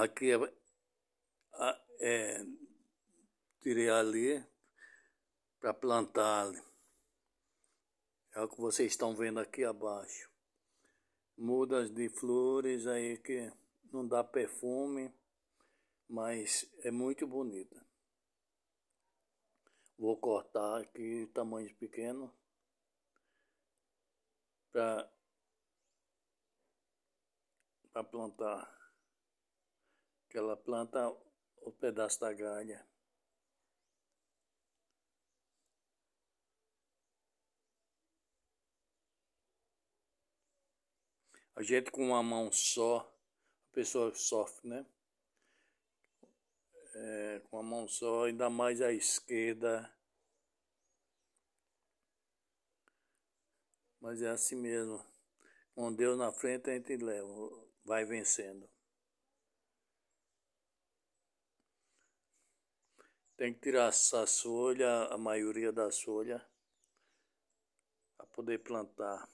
Aqui é, é, tirei ali para plantar ali. É o que vocês estão vendo aqui abaixo. Mudas de flores aí que não dá perfume, mas é muito bonita. Vou cortar aqui tamanho pequeno para plantar que ela planta o pedaço da galha. A gente com uma mão só, a pessoa sofre, né? É, com a mão só, ainda mais à esquerda. Mas é assim mesmo. Com Deus na frente, a gente leva, vai vencendo. Tem que tirar essa solha, a maioria da solha, para poder plantar.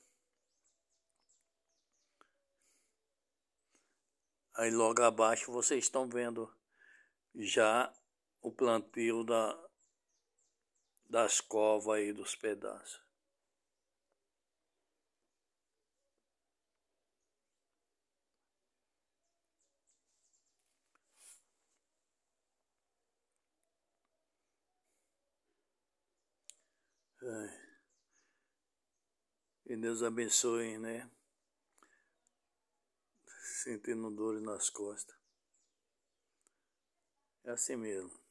Aí logo abaixo vocês estão vendo já o plantio da, das covas aí dos pedaços. E Deus abençoe, né? Sentindo dores nas costas. É assim mesmo.